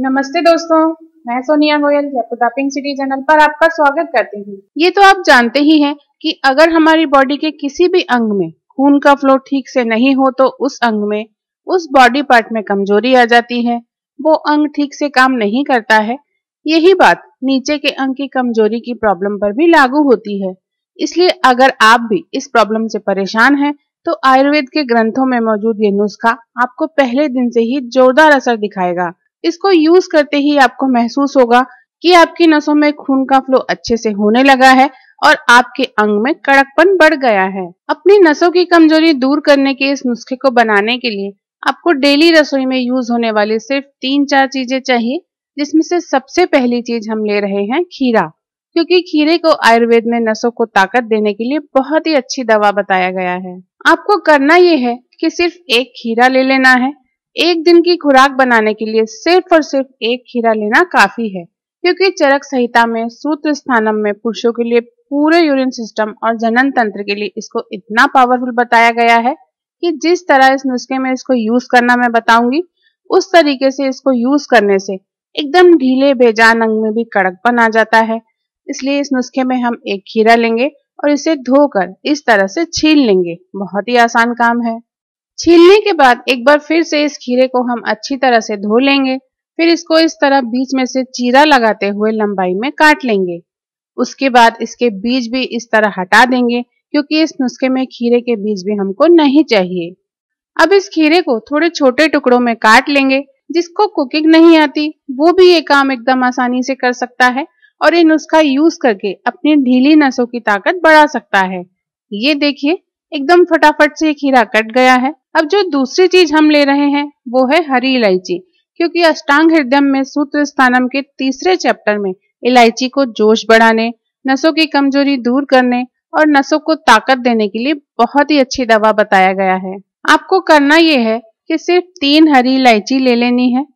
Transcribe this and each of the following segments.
नमस्ते दोस्तों मैं सोनिया गोयल जयपुर सिटी चैनल पर आपका स्वागत करती हूँ ये तो आप जानते ही हैं कि अगर हमारी बॉडी के किसी भी अंग में खून का फ्लो ठीक से नहीं हो तो उस अंग में उस बॉडी पार्ट में कमजोरी आ जाती है वो अंग ठीक से काम नहीं करता है यही बात नीचे के अंग की कमजोरी की प्रॉब्लम पर भी लागू होती है इसलिए अगर आप भी इस प्रॉब्लम से परेशान हैं तो आयुर्वेद के ग्रंथों में मौजूद ये नुस्खा आपको पहले दिन से ही जोरदार असर दिखाएगा इसको यूज करते ही आपको महसूस होगा कि आपकी नसों में खून का फ्लो अच्छे से होने लगा है और आपके अंग में कड़कपन बढ़ गया है अपनी नसों की कमजोरी दूर करने के इस नुस्खे को बनाने के लिए आपको डेली रसोई में यूज होने वाली सिर्फ तीन चार चीजें चाहिए जिसमें से सबसे पहली चीज हम ले रहे हैं खीरा क्योंकि खीरे को आयुर्वेद में नसों को ताकत देने के लिए बहुत ही अच्छी दवा बताया गया है आपको करना ये है कि सिर्फ एक खीरा ले लेना है एक दिन की खुराक बनाने के लिए सिर्फ और सिर्फ एक खीरा लेना काफी है क्योंकि चरक संहिता में सूत्र स्थानम में पुरुषों के लिए पूरे यूरिन सिस्टम और जनन तंत्र के लिए इसको इतना पावरफुल बताया गया है कि जिस तरह इस नुस्खे में इसको यूज करना मैं बताऊंगी उस तरीके से इसको यूज करने से एकदम ढीले बेजान अंग में भी कड़कपन आ जाता है इसलिए इस नुस्खे में हम एक खीरा लेंगे और इसे धोकर इस तरह से छील लेंगे बहुत ही आसान काम है छीलने के बाद एक बार फिर से इस खीरे को हम अच्छी तरह से धो लेंगे फिर इसको इस तरह बीच में से चीरा लगाते हुए लंबाई में काट लेंगे उसके बाद इसके बीज भी इस तरह हटा देंगे क्योंकि इस नुस्खे में खीरे के बीज भी हमको नहीं चाहिए अब इस खीरे को थोड़े छोटे टुकड़ों में काट लेंगे जिसको कुकिंग नहीं आती वो भी ये काम एकदम आसानी से कर सकता है और ये नुस्खा यूज करके अपनी ढीली नसों की ताकत बढ़ा सकता है ये देखिए एकदम फटाफट से खीरा कट गया है अब जो दूसरी चीज हम ले रहे हैं वो है हरी इलायची क्योंकि अष्टांग हृदय में सूत्र स्थानम के तीसरे चैप्टर में इलायची को जोश बढ़ाने नसों की कमजोरी दूर करने और नसों को ताकत देने के लिए बहुत ही अच्छी दवा बताया गया है आपको करना यह है कि सिर्फ तीन हरी इलायची ले लेनी है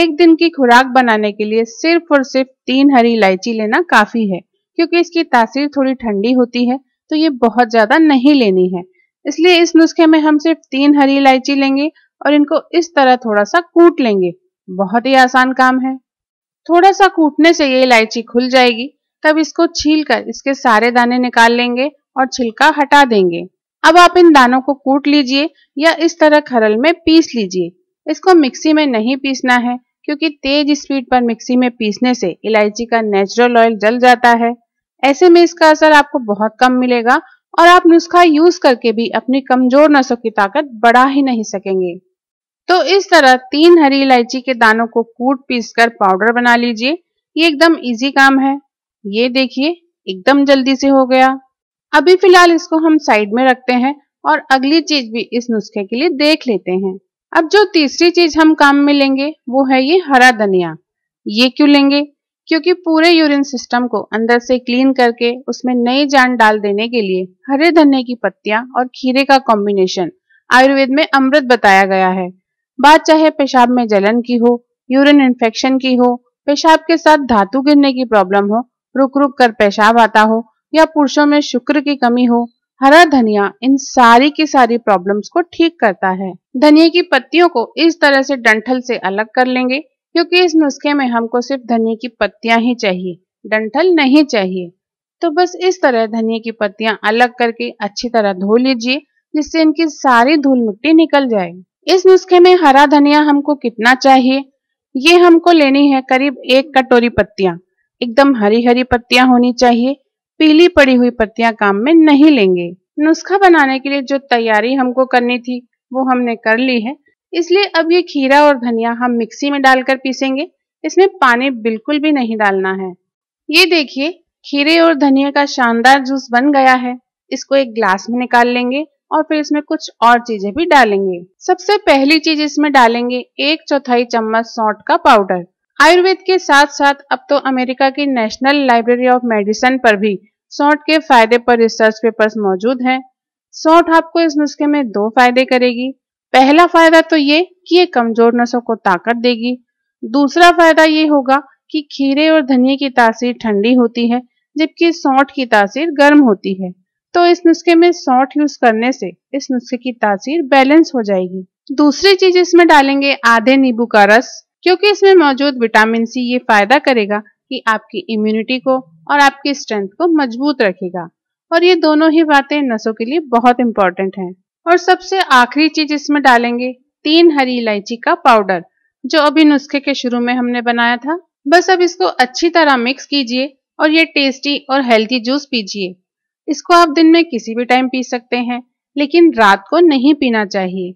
एक दिन की खुराक बनाने के लिए सिर्फ और सिर्फ तीन हरी इलायची लेना काफी है क्योंकि इसकी तासीर थोड़ी ठंडी होती है तो ये बहुत ज़्यादा नहीं लेनी है इसलिए इस नुस्खे में हम सिर्फ तीन हरी इलायची लेंगे और इनको इस तरह थोड़ा सा कूट लेंगे बहुत ही आसान काम है थोड़ा सा कूटने से ये इलायची खुल जाएगी तब इसको छील कर इसके सारे दाने निकाल लेंगे और छिलका हटा देंगे अब आप इन दानों को कूट लीजिए या इस तरह खरल में पीस लीजिए इसको मिक्सी में नहीं पीसना है क्योंकि तेज स्पीड पर मिक्सी में पीसने से इलायची का नेचुरल ऑयल जल जाता है ऐसे में इसका असर आपको बहुत कम मिलेगा और आप नुस्खा यूज करके भी अपनी कमजोर नसों की ताकत बढ़ा ही नहीं सकेंगे तो इस तरह तीन हरी इलायची के दानों को कूट पीस कर पाउडर बना लीजिए ये एकदम इजी काम है ये देखिए एकदम जल्दी से हो गया अभी फिलहाल इसको हम साइड में रखते हैं और अगली चीज भी इस नुस्खे के लिए देख लेते हैं अब जो तीसरी चीज हम काम में लेंगे वो है ये हरा धनिया ये क्यों लेंगे क्योंकि पूरे यूरिन सिस्टम को अंदर से क्लीन करके उसमें नई जान डाल देने के लिए हरे धनिया की पत्तियां और खीरे का कॉम्बिनेशन आयुर्वेद में अमृत बताया गया है बात चाहे पेशाब में जलन की हो यूरिन इन्फेक्शन की हो पेशाब के साथ धातु गिरने की प्रॉब्लम हो रुक रुक कर पेशाब आता हो या पुरुषों में शुक्र की कमी हो हरा धनिया इन सारी की सारी प्रॉब्लम्स को ठीक करता है धनिया की पत्तियों को इस तरह से डंठल से अलग कर लेंगे क्योंकि इस नुस्खे में हमको सिर्फ धनिया की पत्तियां ही चाहिए डंठल नहीं चाहिए तो बस इस तरह धनिया की पत्तियां अलग करके अच्छी तरह धो लीजिए जिससे इनकी सारी धूल मिट्टी निकल जाए इस नुस्खे में हरा धनिया हमको कितना चाहिए ये हमको लेनी है करीब एक कटोरी पत्तियां एकदम हरी हरी पत्तियां होनी चाहिए पीली पड़ी हुई पत्तियां काम में नहीं लेंगे नुस्खा बनाने के लिए जो तैयारी हमको करनी थी वो हमने कर ली है इसलिए अब ये खीरा और धनिया हम मिक्सी में डालकर पीसेंगे इसमें पानी बिल्कुल भी नहीं डालना है ये देखिए खीरे और धनिया का शानदार जूस बन गया है इसको एक ग्लास में निकाल लेंगे और फिर इसमें कुछ और चीजें भी डालेंगे सबसे पहली चीज इसमें डालेंगे एक चौथाई चम्मच सौट का पाउडर आयुर्वेद के साथ साथ अब तो अमेरिका की नेशनल लाइब्रेरी ऑफ मेडिसिन पर भी सौट के फायदे पर रिसर्च पेपर्स मौजूद हैं सौट आपको इस नुस्खे में दो फायदे करेगी पहला फायदा तो ये कि ये कमजोर नसों को ताकत देगी दूसरा फायदा ये होगा कि खीरे और धनिये की तासीर ठंडी होती है जबकि सौठ की तासीर गर्म होती है तो इस नुस्खे में सौठ यूज करने से इस नुस्खे की तासीर बैलेंस हो जाएगी दूसरी चीज इसमें डालेंगे आधे नींबू का रस क्योंकि इसमें मौजूद विटामिन सी ये फायदा करेगा कि आपकी इम्यूनिटी को और आपकी स्ट्रेंथ को मजबूत रखेगा और ये दोनों ही बातें नसों के लिए बहुत इंपॉर्टेंट हैं और सबसे आखिरी चीज इसमें डालेंगे तीन हरी इलायची का पाउडर जो अभी नुस्खे के शुरू में हमने बनाया था बस अब इसको अच्छी तरह मिक्स कीजिए और ये टेस्टी और हेल्थी जूस पीजिए इसको आप दिन में किसी भी टाइम पी सकते हैं लेकिन रात को नहीं पीना चाहिए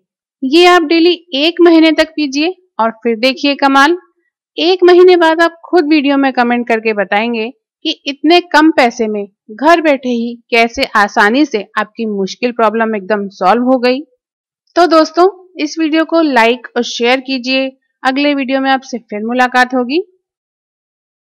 ये आप डेली एक महीने तक पीजिए और फिर देखिए कमाल एक महीने बाद आप खुद वीडियो में कमेंट करके बताएंगे कि इतने कम पैसे में घर बैठे ही कैसे आसानी से आपकी मुश्किल प्रॉब्लम एकदम सॉल्व हो गई तो दोस्तों इस वीडियो को लाइक और शेयर कीजिए अगले वीडियो में आपसे फिर मुलाकात होगी